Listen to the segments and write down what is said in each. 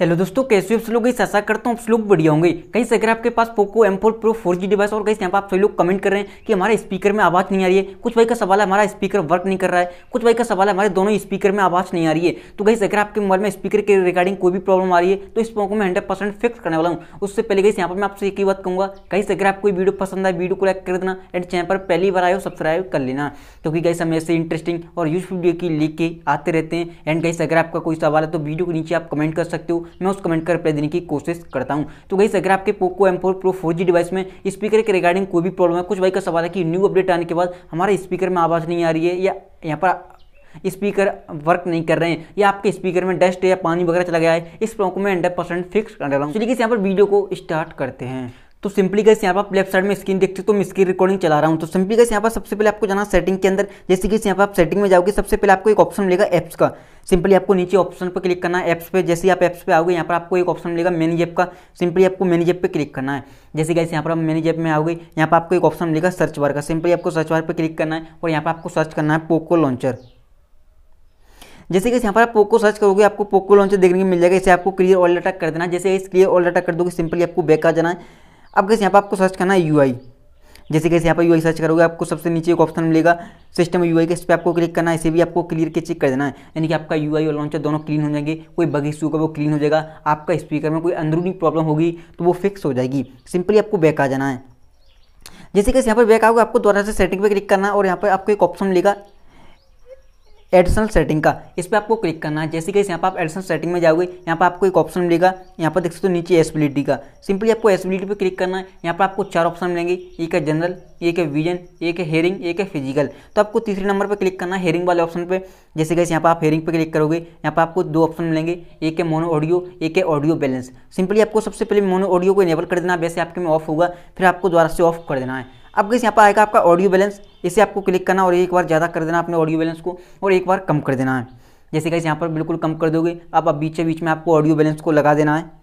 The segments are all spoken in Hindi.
हेलो दोस्तों कैसे आप लोग ऐसा करता हूँ आप लोग बढ़िया होंगे कहीं से अगर आपके पास Poco M four Pro four G device और कहीं यहाँ पर आप सभी लोग कमेंट कर रहे हैं कि हमारे स्पीकर में आवाज़ नहीं आ रही है कुछ भाई का सवाल है हमारा स्पीकर वर्क नहीं कर रहा है कुछ भाई का सवाल है हमारे दोनों स्पीकर में आवाज़ नहीं आ रही है तो कहीं अगर आपके मोबाइल में स्पीकर के रिगार्डिंग कोई भी प्रॉब्लम आ रही है तो इस पोको में हंड्रेड फिक्स करने वाला हूँ उससे पहले कहीं यहाँ पर मैं आपसे एक ही बात कहूँगा कहीं से अगर आपको वीडियो पसंद आए वीडियो को लाइक कर देना एंड चैनल पर पहली बार आए सब्सक्राइब कर लेना क्योंकि तो कहीं हम ऐसे इंटरेस्टिंग और यूजफुल वीडियो की लेके आते रहते हैं एंड कहीं अगर आपका कोई सवाल है तो वीडियो के नीचे आप कमेंट कर सकते हो मैं उस कमेंट का रिप्लाई देने की कोशिश करता हूँ तो गई अगर आपके Poco M four Pro four device में स्पीकर के रिगार्डिंग कोई भी प्रॉब्लम है कुछ भाई का सवाल है कि न्यू अपडेट आने के बाद हमारे स्पीकर में आवाज़ नहीं आ रही है या यहाँ पर स्पीकर वर्क नहीं कर रहे हैं या आपके स्पीकर में डस्ट या पानी वगैरह चला गया है इस प्रॉब्लम को मैं हंड्रेड परसेंट फिक्स कर रहा हूँ चलिए यहाँ पर वीडियो को स्टार्ट करते हैं तो सिंपली गैस यहाँ पर आप लेफ्ट साइड में स्क्रीन देखते हो तो मैं स्क्रीन रिकॉर्डिंग चला रहा हूँ तो सिंपली गैस यहाँ पर सबसे पहले आपको जाना सेटिंग के अंदर जैसे कि यहाँ पर आप सेटिंग में जाओगे सबसे पहले आपको एक ऑप्शन मिलेगा एप्स का सिंपली आपको नीचे ऑप्शन पर क्लिक करना है एप्स पे जैसे ही आप एप्स पे आओगे यहाँ पर आपको एक ऑप्शन मिलेगा मेनी ऐप का सिंपली आपको मेनी ऐप पे क्लिक करना है जैसे गैस यहाँ पर आप मेनी ऐप में आओगे यहाँ पर आपको एक ऑप्शन मिलेगा सर्च बार का सिंपली आपको सर्च बार पर क्लिक करना है और यहाँ पर आपको सर्च करना है पोको लॉन्चर जैसे कि यहाँ पर आप पोको सर्च करोगे आपको पोको लॉन्चर देखने को मिल जाएगा इसे आपको क्लियर ऑल डाटा कर देना जैसे इस क्लियर ऑल डाटा कर दोगे सिंपली आपको बैक आ जाना है अब कैसे यहाँ पर आपको सर्च करना है यू जैसे कैसे यहाँ पर यू सर्च करोगे आपको सबसे नीचे एक ऑप्शन मिलेगा सिस्टम यू आई के इस पर आपको क्लिक करना है इसे भी आपको क्लियर के चेक कर देना है यानी कि आपका यू और लॉन्चर दोनों क्लीन हो जाएंगे कोई बग इशू का वो क्लीन हो जाएगा आपका स्पीकर में कोई अंदरूनी प्रॉब्लम होगी तो वो फिक्स हो जाएगी सिंपली आपको बैक आ जाना है जैसे कैसे यहाँ पर बैक आओगे आपको दोबारा से सेटिंग पर क्लिक करना है और यहाँ पर आपको एक ऑप्शन मिलेगा एडिशनल सेटिंग का इस पर आपको क्लिक करना है जैसे कि यहाँ पर आप एडिशनल सेटिंग में जाओगे यहाँ पर आपको एक ऑप्शन मिलेगा यहाँ पर देख सकते हो नीचे एसबिलिटी का सिंपली आपको एसबिलिटी पर क्लिक करना है यहाँ पर आपको चार ऑप्शन मिलेंगे एक है जनरल एक है विजन एक है हेयरिंग एक है फिजिकल तो आपको तीसरे नंबर पर क्लिक करना है हेयरिंग वाले ऑप्शन पर जैसे कि यहाँ पर आप हेयरिंग पर क्लिक करोगे यहाँ पर आपको दो ऑप्शन मिलेंगे एक है मोनो ऑडियो एक है ऑडियो बैलेंस सिंपली आपको सबसे पहले मोनो ऑडियो को इनेबल कर देना है वैसे आपके में ऑफ होगा फिर आपको दोबारा से ऑफ कर देना है अब गैस यहाँ पर आएगा आपका ऑडियो बैलेंस इसे आपको क्लिक करना और एक बार ज़्यादा कर देना अपने ऑडियो बैलेंस को और एक बार कम कर देना है जैसे गैस यहाँ पर बिल्कुल कम कर दोगे आप अब बीच बीच में आपको ऑडियो बैलेंस को लगा देना है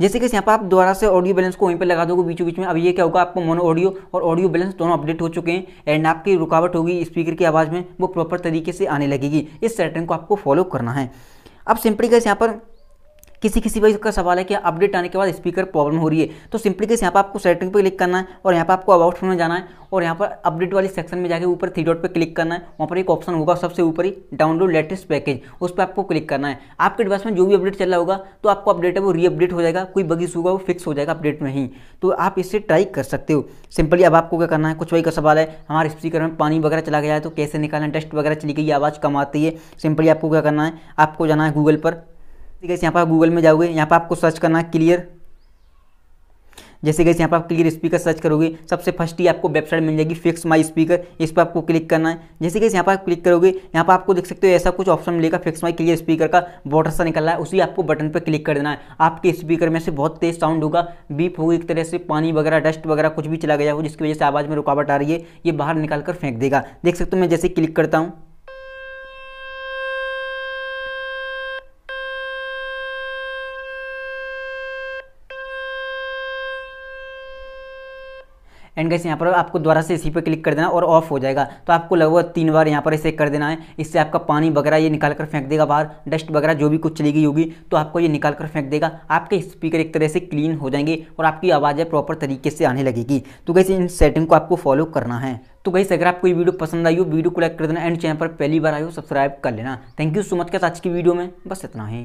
जैसे कि यहाँ पर आप दोबारा से ऑडियो बैलेंस को वहीं पर लगा दोगे बीचों बीच में अब ये क्या होगा आपको मोनो ऑडियो और ऑडियो बैलेंस दोनों अपडेट हो चुके हैं एंड आपकी रुकावट होगी स्पीकर की आवाज़ में वो प्रॉपर तरीके से आने लगेगी इस सेटिंग को आपको फॉलो करना है अब सिंपली गैस यहाँ पर किसी किसी वजह का सवाल है कि अपडेट आने के बाद स्पीकर प्रॉब्लम हो रही है तो सिंपली केस यहाँ पर आपको सेटिंग पर क्लिक करना है और यहाँ पर आपको अबाउट में जाना है और यहाँ पर अपडेट वाली सेक्शन में जाकर ऊपर थ्री डॉट पर क्लिक करना है वहाँ पर एक ऑप्शन होगा सबसे ऊपर ही डाउनलोड लेटेस्ट पैकेज उस पर आपको क्लिक करना है आपके डिवाइस में जो भी अपडेट चल रहा होगा तो आपको अपडेट है वो अपडेट हो जाएगा कोई बगीस होगा वो फिक्स हो जाएगा अपडेट में ही तो आप इससे ट्राई कर सकते हो सिंपली अब आपको क्या करना है कुछ वही का सवाल है हमारे स्पीकर में पानी वगैरह चला गया है तो कैसे निकालना डस्ट वगैरह चली गई आवाज़ कम आती है सिंपली आपको क्या करना है आपको जाना है गूगल पर जैसे गैस यहाँ पर आप गूगल में जाओगे यहाँ पर आपको सर्च करना क्लियर जैसे गैस यहाँ पर आप क्लियर स्पीकर सर्च करोगे सबसे फर्स्ट ही आपको वेबसाइट मिल जाएगी फिक्स माई स्पीकर इस पर आपको क्लिक करना है जैसे गैस यहाँ पर आप क्लिक करोगे यहाँ पर आपको देख सकते हो ऐसा कुछ ऑप्शन मिलेगा फिक्स माई क्लियर स्पीकर का बॉर्डर सा निकल रहा है उसी आपको बटन पर क्लिक कर देना है आपके स्पीकर में से बहुत तेज साउंड होगा बीप होगी एक तरह से पानी वगैरह डस्ट वगैरह कुछ भी चला गया हो जिसकी वजह से आवाज़ में रुकावट आ रही है ये बाहर निकाल कर फेंक देगा देख सकते हो मैं जैसे क्लिक करता हूँ एंड गैस यहाँ पर आपको दोबारा से इसी पर क्लिक कर देना और ऑफ हो जाएगा तो आपको लगभग तीन बार यहाँ पर इसे कर देना है इससे आपका पानी वगैरह ये निकाल कर फेंक देगा बाहर डस्ट वगैरह जो भी कुछ चली गई होगी तो आपको ये निकाल कर फेंक देगा आपके स्पीकर एक तरह से क्लीन हो जाएंगे और आपकी आवाज़ें प्रॉपर तरीके से आने लगेगी तो गैस इन सेटिंग को आपको फॉलो करना है तो गैस अगर आपको ये वीडियो पसंद आई हो वीडियो को लाइक कर देना एंड चैनल पर पहली बार आई हो सब्सक्राइब कर लेना थैंक यू सो मच का आज की वीडियो में बस इतना ही